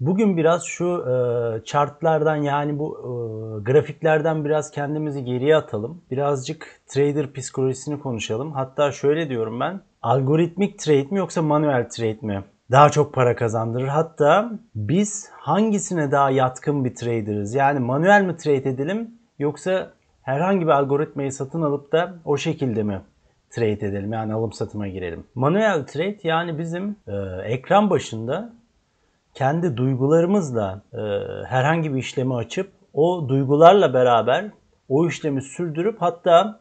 Bugün biraz şu e, chartlardan yani bu e, grafiklerden biraz kendimizi geriye atalım. Birazcık trader psikolojisini konuşalım. Hatta şöyle diyorum ben. Algoritmik trade mi yoksa manuel trade mi? Daha çok para kazandırır. Hatta biz hangisine daha yatkın bir traderız? Yani manuel mi trade edelim yoksa herhangi bir algoritmayı satın alıp da o şekilde mi trade edelim? Yani alım satıma girelim. Manuel trade yani bizim e, ekran başında kendi duygularımızla e, herhangi bir işlemi açıp o duygularla beraber o işlemi sürdürüp hatta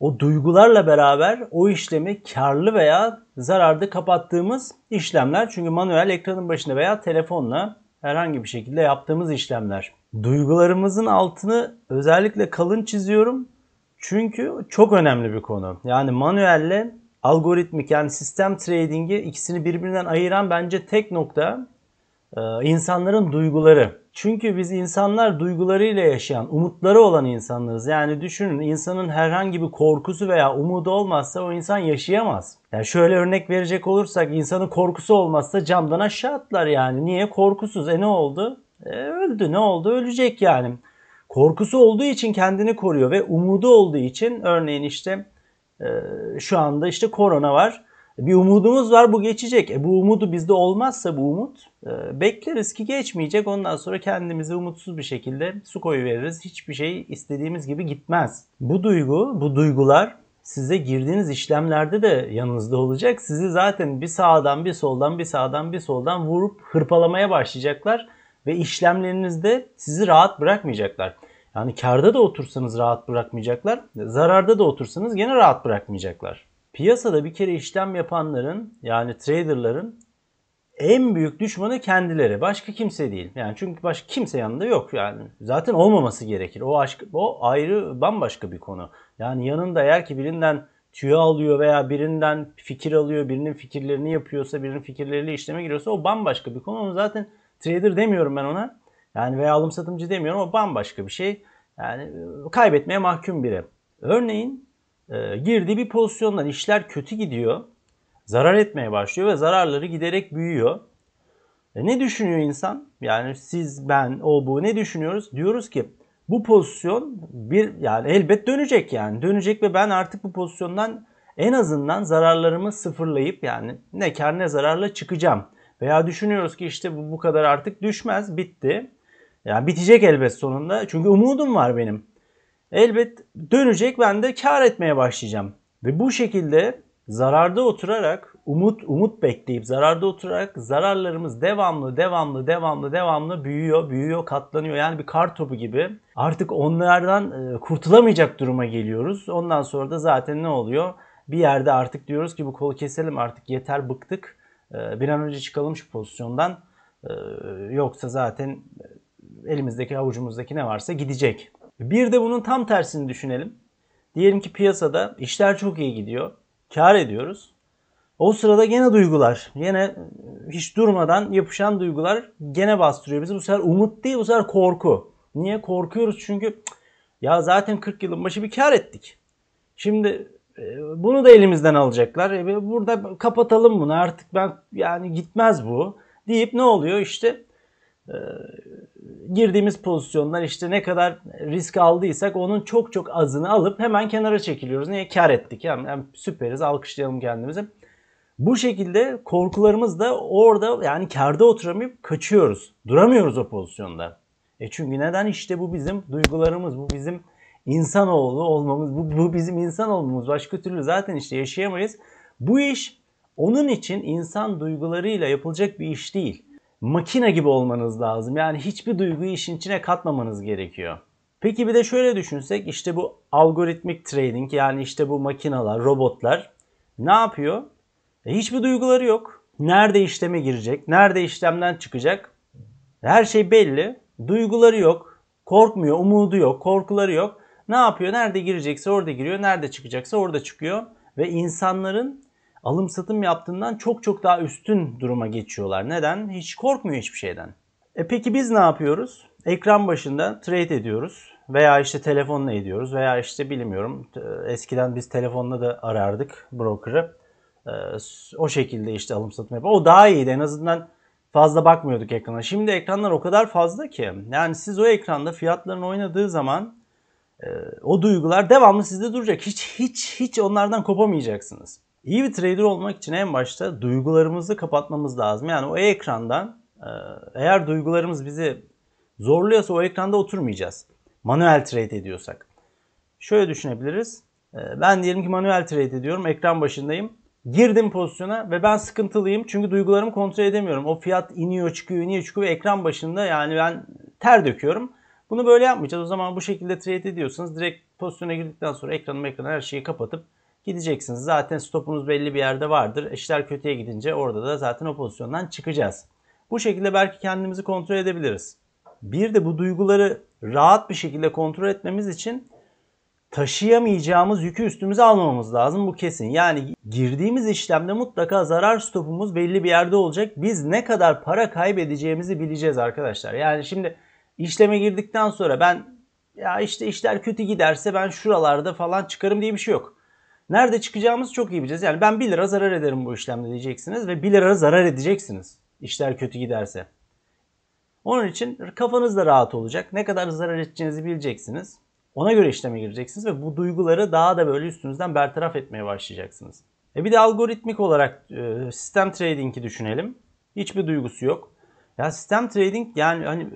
o duygularla beraber o işlemi karlı veya zararlı kapattığımız işlemler. Çünkü manuel ekranın başında veya telefonla herhangi bir şekilde yaptığımız işlemler. Duygularımızın altını özellikle kalın çiziyorum. Çünkü çok önemli bir konu. Yani manuelle algoritmik yani sistem trading'i ikisini birbirinden ayıran bence tek nokta e, insanların duyguları. Çünkü biz insanlar duygularıyla yaşayan, umutları olan insanlarız. Yani düşünün insanın herhangi bir korkusu veya umudu olmazsa o insan yaşayamaz. Yani şöyle örnek verecek olursak insanın korkusu olmazsa camdan aşağı atlar yani. Niye? Korkusuz. E ne oldu? E, öldü. Ne oldu? Ölecek yani. Korkusu olduğu için kendini koruyor ve umudu olduğu için örneğin işte e, şu anda işte korona var bir umudumuz var bu geçecek. E, bu umudu bizde olmazsa bu umut e, bekleriz ki geçmeyecek. Ondan sonra kendimizi umutsuz bir şekilde su koyu veririz. Hiçbir şey istediğimiz gibi gitmez. Bu duygu, bu duygular size girdiğiniz işlemlerde de yanınızda olacak. Sizi zaten bir sağdan bir soldan bir sağdan bir soldan vurup hırpalamaya başlayacaklar ve işlemlerinizde sizi rahat bırakmayacaklar. Yani karda da otursanız rahat bırakmayacaklar, zararda da otursanız gene rahat bırakmayacaklar. Piyasada bir kere işlem yapanların yani traderların en büyük düşmanı kendileri. Başka kimse değil. Yani çünkü başka kimse yanında yok yani. Zaten olmaması gerekir. O aşk o ayrı bambaşka bir konu. Yani yanında eğer ki birinden tüy alıyor veya birinden fikir alıyor, birinin fikirlerini yapıyorsa, birinin fikirleriyle işleme giriyorsa o bambaşka bir konu. Onu zaten trader demiyorum ben ona. Yani veya alım satımcı demiyorum ama bambaşka bir şey. Yani e, kaybetmeye mahkum biri. Örneğin ee, girdiği bir pozisyondan işler kötü gidiyor. Zarar etmeye başlıyor ve zararları giderek büyüyor. E ne düşünüyor insan? Yani siz, ben, o, bu ne düşünüyoruz? Diyoruz ki bu pozisyon bir yani elbet dönecek yani. Dönecek ve ben artık bu pozisyondan en azından zararlarımı sıfırlayıp yani ne kar ne zararla çıkacağım. Veya düşünüyoruz ki işte bu, bu kadar artık düşmez, bitti. Yani bitecek elbet sonunda. Çünkü umudum var benim elbet dönecek ben de kar etmeye başlayacağım. Ve bu şekilde zararda oturarak umut umut bekleyip zararda oturarak zararlarımız devamlı devamlı devamlı devamlı büyüyor büyüyor katlanıyor yani bir kar topu gibi artık onlardan e, kurtulamayacak duruma geliyoruz ondan sonra da zaten ne oluyor bir yerde artık diyoruz ki bu kolu keselim artık yeter bıktık e, bir an önce çıkalım şu pozisyondan e, yoksa zaten elimizdeki avucumuzdaki ne varsa gidecek bir de bunun tam tersini düşünelim. Diyelim ki piyasada işler çok iyi gidiyor. Kar ediyoruz. O sırada gene duygular, gene e, hiç durmadan yapışan duygular gene bastırıyor bizi. Bu sefer umut değil, bu sefer korku. Niye? Korkuyoruz çünkü ya zaten 40 yılın başı bir kar ettik. Şimdi e, bunu da elimizden alacaklar. E, burada kapatalım bunu artık ben yani gitmez bu deyip ne oluyor işte girdiğimiz pozisyonlar işte ne kadar risk aldıysak onun çok çok azını alıp hemen kenara çekiliyoruz. Niye? Kar ettik. Yani, yani süperiz alkışlayalım kendimizi. Bu şekilde korkularımız da orada yani karda oturamayıp kaçıyoruz. Duramıyoruz o pozisyonda. E çünkü neden? işte bu bizim duygularımız, bu bizim insanoğlu olmamız, bu, bu bizim insan olmamız. Başka türlü zaten işte yaşayamayız. Bu iş onun için insan duygularıyla yapılacak bir iş değil makine gibi olmanız lazım. Yani hiçbir duyguyu işin içine katmamanız gerekiyor. Peki bir de şöyle düşünsek işte bu algoritmik trading yani işte bu makinalar, robotlar ne yapıyor? E hiçbir duyguları yok. Nerede işleme girecek, nerede işlemden çıkacak? Her şey belli. Duyguları yok. Korkmuyor, umudu yok, korkuları yok. Ne yapıyor? Nerede girecekse orada giriyor, nerede çıkacaksa orada çıkıyor. Ve insanların alım satım yaptığından çok çok daha üstün duruma geçiyorlar. Neden? Hiç korkmuyor hiçbir şeyden. E peki biz ne yapıyoruz? Ekran başında trade ediyoruz veya işte telefonla ediyoruz veya işte bilmiyorum eskiden biz telefonla da arardık broker'ı. E, o şekilde işte alım satım yapıyor. O daha iyiydi en azından fazla bakmıyorduk ekrana. Şimdi ekranlar o kadar fazla ki yani siz o ekranda fiyatların oynadığı zaman e, o duygular devamlı sizde duracak. Hiç hiç hiç onlardan kopamayacaksınız. İyi bir trader olmak için en başta duygularımızı kapatmamız lazım. Yani o ekrandan e, eğer duygularımız bizi zorluyorsa o ekranda oturmayacağız. Manuel trade ediyorsak. Şöyle düşünebiliriz. E, ben diyelim ki manuel trade ediyorum. Ekran başındayım. Girdim pozisyona ve ben sıkıntılıyım. Çünkü duygularımı kontrol edemiyorum. O fiyat iniyor çıkıyor iniyor çıkıyor. Ekran başında yani ben ter döküyorum. Bunu böyle yapmayacağız. O zaman bu şekilde trade ediyorsanız direkt pozisyona girdikten sonra ekranım ekranı her şeyi kapatıp gideceksiniz. Zaten stopunuz belli bir yerde vardır. İşler kötüye gidince orada da zaten o pozisyondan çıkacağız. Bu şekilde belki kendimizi kontrol edebiliriz. Bir de bu duyguları rahat bir şekilde kontrol etmemiz için taşıyamayacağımız yükü üstümüze almamamız lazım bu kesin. Yani girdiğimiz işlemde mutlaka zarar stopumuz belli bir yerde olacak. Biz ne kadar para kaybedeceğimizi bileceğiz arkadaşlar. Yani şimdi işleme girdikten sonra ben ya işte işler kötü giderse ben şuralarda falan çıkarım diye bir şey yok. Nerede çıkacağımızı çok iyi bileceğiz. Yani ben 1 lira zarar ederim bu işlemde diyeceksiniz ve 1 lira zarar edeceksiniz işler kötü giderse. Onun için kafanız da rahat olacak. Ne kadar zarar edeceğinizi bileceksiniz. Ona göre işleme gireceksiniz ve bu duyguları daha da böyle üstünüzden bertaraf etmeye başlayacaksınız. E bir de algoritmik olarak e, sistem trading'i düşünelim. Hiçbir duygusu yok. Ya sistem trading yani hani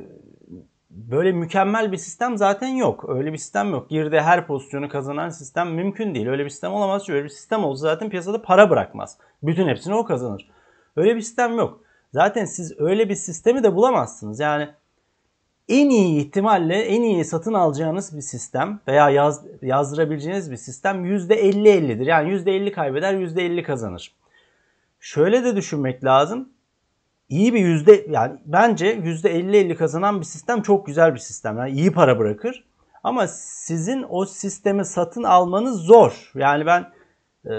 böyle mükemmel bir sistem zaten yok. Öyle bir sistem yok. Girdi her pozisyonu kazanan sistem mümkün değil. Öyle bir sistem olamaz. Çünkü öyle bir sistem olsa zaten piyasada para bırakmaz. Bütün hepsini o kazanır. Öyle bir sistem yok. Zaten siz öyle bir sistemi de bulamazsınız. Yani en iyi ihtimalle en iyi satın alacağınız bir sistem veya yaz, yazdırabileceğiniz bir sistem %50-50'dir. Yani %50 kaybeder %50 kazanır. Şöyle de düşünmek lazım iyi bir yüzde yani bence yüzde 50-50 kazanan bir sistem çok güzel bir sistem. Yani iyi para bırakır. Ama sizin o sistemi satın almanız zor. Yani ben e,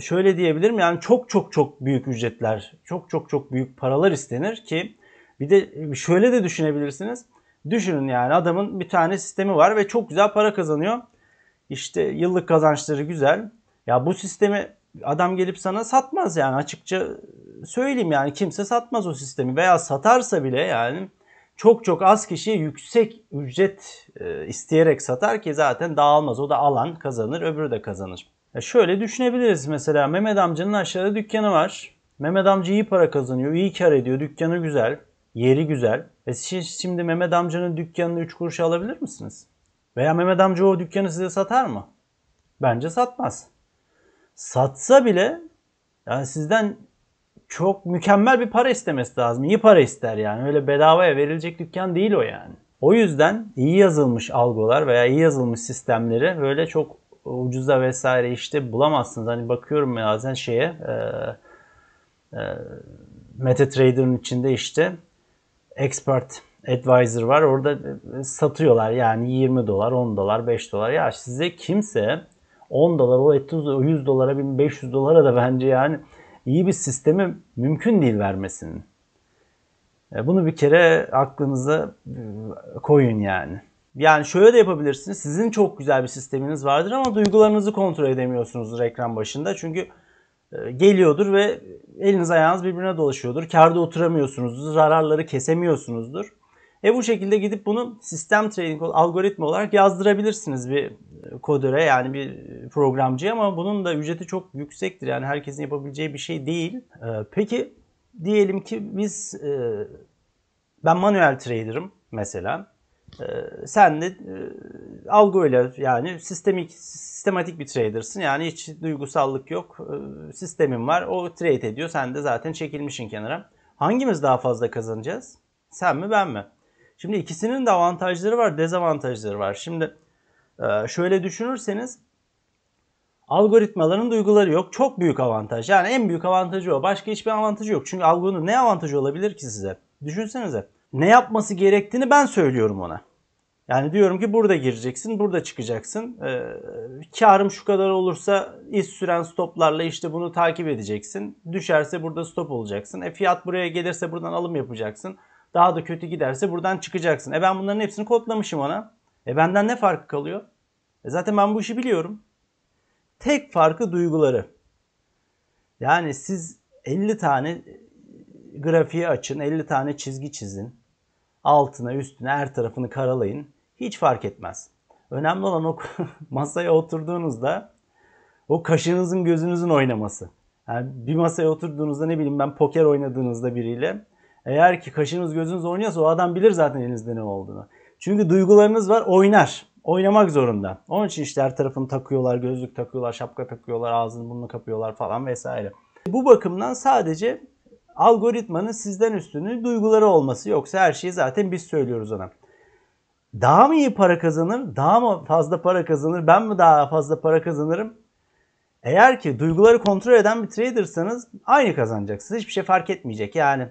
şöyle diyebilirim yani çok çok çok büyük ücretler, çok çok çok büyük paralar istenir ki bir de şöyle de düşünebilirsiniz. Düşünün yani adamın bir tane sistemi var ve çok güzel para kazanıyor. İşte yıllık kazançları güzel. Ya bu sistemi adam gelip sana satmaz yani açıkça söyleyeyim yani kimse satmaz o sistemi veya satarsa bile yani çok çok az kişiye yüksek ücret e, isteyerek satar ki zaten dağılmaz. O da alan kazanır, öbürü de kazanır. Ya e, şöyle düşünebiliriz mesela Mehmet amcanın aşağıda dükkanı var. Mehmet amca iyi para kazanıyor, iyi kar ediyor, dükkanı güzel, yeri güzel. E siz şimdi Mehmet amcanın dükkanını 3 kuruşa alabilir misiniz? Veya Mehmet amca o dükkanı size satar mı? Bence satmaz satsa bile yani sizden çok mükemmel bir para istemesi lazım. İyi para ister yani. Öyle bedavaya verilecek dükkan değil o yani. O yüzden iyi yazılmış algolar veya iyi yazılmış sistemleri böyle çok ucuza vesaire işte bulamazsınız. Hani bakıyorum bazen şeye e, e, MetaTrader'ın içinde işte expert advisor var. Orada e, satıyorlar yani 20 dolar, 10 dolar, 5 dolar. Ya size kimse 10 dolar o ettiniz o 100 dolara 1500 dolara da bence yani iyi bir sistemi mümkün değil vermesinin. E, bunu bir kere aklınıza e, koyun yani. Yani şöyle de yapabilirsiniz. Sizin çok güzel bir sisteminiz vardır ama duygularınızı kontrol edemiyorsunuzdur ekran başında. Çünkü e, geliyordur ve eliniz ayağınız birbirine dolaşıyordur. Karda oturamıyorsunuzdur, zararları kesemiyorsunuzdur. E bu şekilde gidip bunu sistem trading algoritma olarak yazdırabilirsiniz bir e, kodöre yani bir e, programcıya ama bunun da ücreti çok yüksektir. Yani herkesin yapabileceği bir şey değil. E, peki diyelim ki biz ben manuel trader'ım mesela. sen de e, ile yani sistemik sistematik bir trader'sın. Yani hiç duygusallık yok. E, sistemin var. O trade ediyor. Sen de zaten çekilmişin kenara. Hangimiz daha fazla kazanacağız? Sen mi ben mi? Şimdi ikisinin de avantajları var, dezavantajları var. Şimdi e, şöyle düşünürseniz algoritmaların duyguları yok. Çok büyük avantaj. Yani en büyük avantajı o. Başka hiçbir avantajı yok. Çünkü algonun ne avantajı olabilir ki size? Düşünsenize. Ne yapması gerektiğini ben söylüyorum ona. Yani diyorum ki burada gireceksin, burada çıkacaksın. Ee, karım şu kadar olursa iz süren stoplarla işte bunu takip edeceksin. Düşerse burada stop olacaksın. E fiyat buraya gelirse buradan alım yapacaksın. Daha da kötü giderse buradan çıkacaksın. E ben bunların hepsini kodlamışım ona. E benden ne farkı kalıyor? E zaten ben bu işi biliyorum. Tek farkı duyguları. Yani siz 50 tane e, grafiği açın, 50 tane çizgi çizin. Altına, üstüne, her tarafını karalayın. Hiç fark etmez. Önemli olan o masaya oturduğunuzda o kaşınızın gözünüzün oynaması. Yani bir masaya oturduğunuzda ne bileyim ben poker oynadığınızda biriyle eğer ki kaşınız gözünüz oynuyorsa o adam bilir zaten elinizde ne olduğunu. Çünkü duygularınız var oynar. Oynamak zorunda. Onun için işte her tarafını takıyorlar, gözlük takıyorlar, şapka takıyorlar, ağzını burnunu kapıyorlar falan vesaire. Bu bakımdan sadece algoritmanın sizden üstünü duyguları olması yoksa her şeyi zaten biz söylüyoruz ona. Daha mı iyi para kazanır, daha mı fazla para kazanır, ben mi daha fazla para kazanırım? Eğer ki duyguları kontrol eden bir tradersanız aynı kazanacaksınız. Hiçbir şey fark etmeyecek. Yani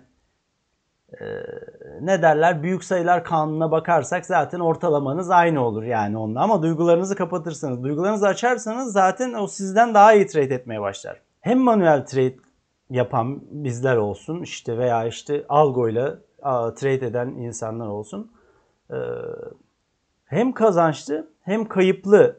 ee, ne derler büyük sayılar kanununa bakarsak zaten ortalamanız aynı olur yani onunla ama duygularınızı kapatırsanız duygularınızı açarsanız zaten o sizden daha iyi trade etmeye başlar. Hem manuel trade yapan bizler olsun işte veya işte algoyla trade eden insanlar olsun e, hem kazançlı hem kayıplı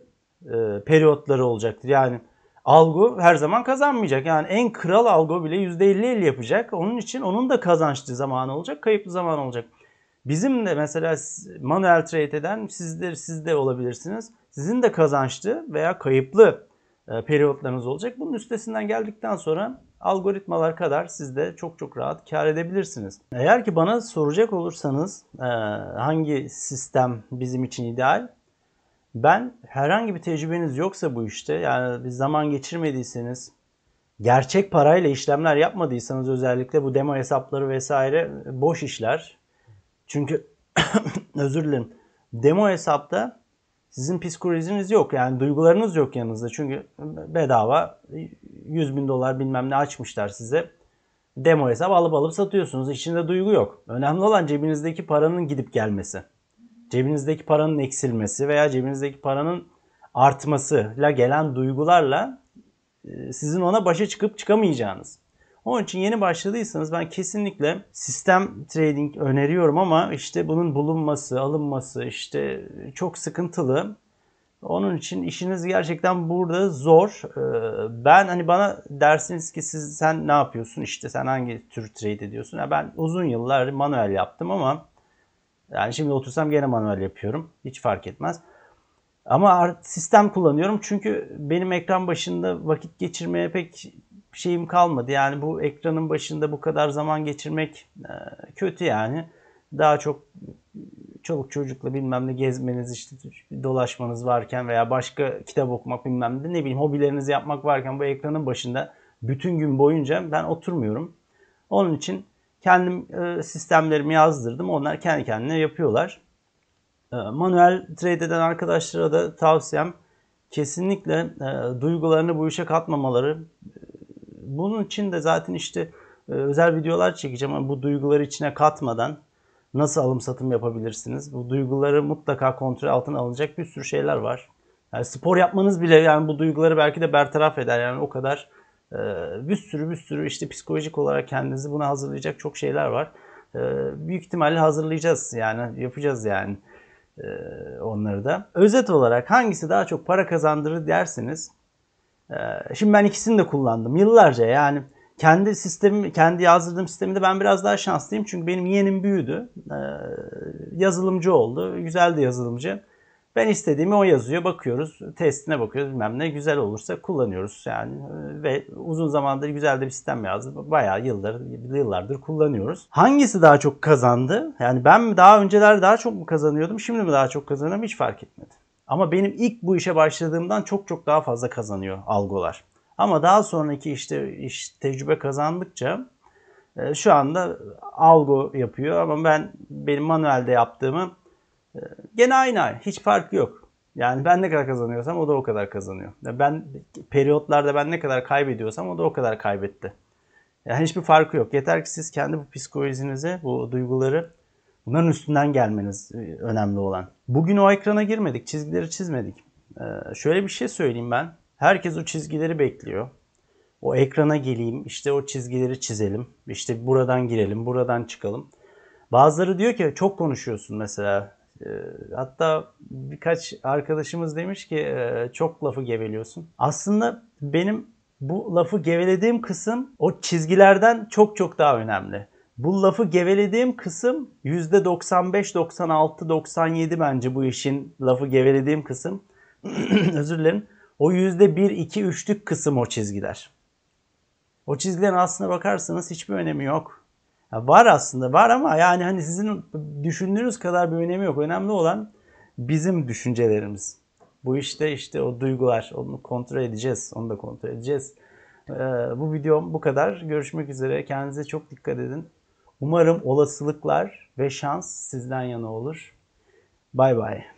e, periyotları olacaktır. Yani algo her zaman kazanmayacak. Yani en kral algo bile %50-50 yapacak. Onun için onun da kazançlı zamanı olacak, kayıplı zaman olacak. Bizim de mesela manuel trade eden sizler siz de olabilirsiniz. Sizin de kazançlı veya kayıplı e, periyotlarınız olacak. Bunun üstesinden geldikten sonra algoritmalar kadar siz de çok çok rahat kar edebilirsiniz. Eğer ki bana soracak olursanız e, hangi sistem bizim için ideal? Ben herhangi bir tecrübeniz yoksa bu işte yani bir zaman geçirmediyseniz gerçek parayla işlemler yapmadıysanız özellikle bu demo hesapları vesaire boş işler. Çünkü özür dilerim. Demo hesapta sizin psikolojiniz yok yani duygularınız yok yanınızda. Çünkü bedava 100 bin dolar bilmem ne açmışlar size. Demo hesap alıp alıp satıyorsunuz. İçinde duygu yok. Önemli olan cebinizdeki paranın gidip gelmesi cebinizdeki paranın eksilmesi veya cebinizdeki paranın artmasıyla gelen duygularla e, sizin ona başa çıkıp çıkamayacağınız. Onun için yeni başladıysanız ben kesinlikle sistem trading öneriyorum ama işte bunun bulunması, alınması işte çok sıkıntılı. Onun için işiniz gerçekten burada zor. E, ben hani bana dersiniz ki siz sen ne yapıyorsun işte sen hangi tür trade ediyorsun? Ya ben uzun yıllar manuel yaptım ama yani şimdi otursam gene manuel yapıyorum. Hiç fark etmez. Ama sistem kullanıyorum çünkü benim ekran başında vakit geçirmeye pek şeyim kalmadı. Yani bu ekranın başında bu kadar zaman geçirmek e, kötü yani. Daha çok çoluk çocukla bilmem ne gezmeniz işte dolaşmanız varken veya başka kitap okumak bilmem ne ne bileyim hobilerinizi yapmak varken bu ekranın başında bütün gün boyunca ben oturmuyorum. Onun için Kendim e, sistemlerimi yazdırdım. Onlar kendi kendine yapıyorlar. E, manuel trade eden arkadaşlara da tavsiyem kesinlikle e, duygularını bu işe katmamaları. Bunun için de zaten işte özel videolar çekeceğim ama bu duyguları içine katmadan nasıl alım satım yapabilirsiniz? Bu duyguları mutlaka kontrol altına alınacak bir sürü şeyler var. Yani spor yapmanız bile yani bu duyguları belki de bertaraf eder. Yani o kadar ee, bir sürü bir sürü işte psikolojik olarak kendinizi buna hazırlayacak çok şeyler var. Ee, büyük ihtimalle hazırlayacağız yani yapacağız yani e, onları da. Özet olarak hangisi daha çok para kazandırır dersiniz. Ee, şimdi ben ikisini de kullandım yıllarca yani kendi sistemi, kendi yazdırdığım sistemde ben biraz daha şanslıyım çünkü benim yeğenim büyüdü, yazılımcı oldu, güzel de yazılımcı. Ben istediğimi o yazıyor. Bakıyoruz, testine bakıyoruz bilmem ne. Güzel olursa kullanıyoruz yani. E, ve uzun zamandır güzel de bir sistem yazdı. Bayağı yıllar, yıllardır kullanıyoruz. Hangisi daha çok kazandı? Yani ben daha önceler daha çok mu kazanıyordum? Şimdi mi daha çok kazanıyorum? Hiç fark etmedi. Ama benim ilk bu işe başladığımdan çok çok daha fazla kazanıyor algolar. Ama daha sonraki işte iş tecrübe kazandıkça e, şu anda algo yapıyor ama ben benim manuelde yaptığımı Gene aynı ay. Hiç fark yok. Yani ben ne kadar kazanıyorsam o da o kadar kazanıyor. Ben periyotlarda ben ne kadar kaybediyorsam o da o kadar kaybetti. Yani hiçbir farkı yok. Yeter ki siz kendi bu psikolojinize, bu duyguları bunların üstünden gelmeniz e, önemli olan. Bugün o ekrana girmedik, çizgileri çizmedik. E, şöyle bir şey söyleyeyim ben. Herkes o çizgileri bekliyor. O ekrana geleyim, işte o çizgileri çizelim. İşte buradan girelim, buradan çıkalım. Bazıları diyor ki çok konuşuyorsun mesela. Ee, hatta birkaç arkadaşımız demiş ki ee, çok lafı geveliyorsun. Aslında benim bu lafı gevelediğim kısım o çizgilerden çok çok daha önemli. Bu lafı gevelediğim kısım %95, 96, 97 bence bu işin lafı gevelediğim kısım. Özür dilerim. O %1, 2, 3'lük kısım o çizgiler. O çizgilerin aslına bakarsanız hiçbir önemi yok. Ya var aslında var ama yani hani sizin düşündüğünüz kadar bir önemi yok. Önemli olan bizim düşüncelerimiz. Bu işte işte o duygular onu kontrol edeceğiz. Onu da kontrol edeceğiz. Ee, bu videom bu kadar. Görüşmek üzere. Kendinize çok dikkat edin. Umarım olasılıklar ve şans sizden yana olur. Bay bay.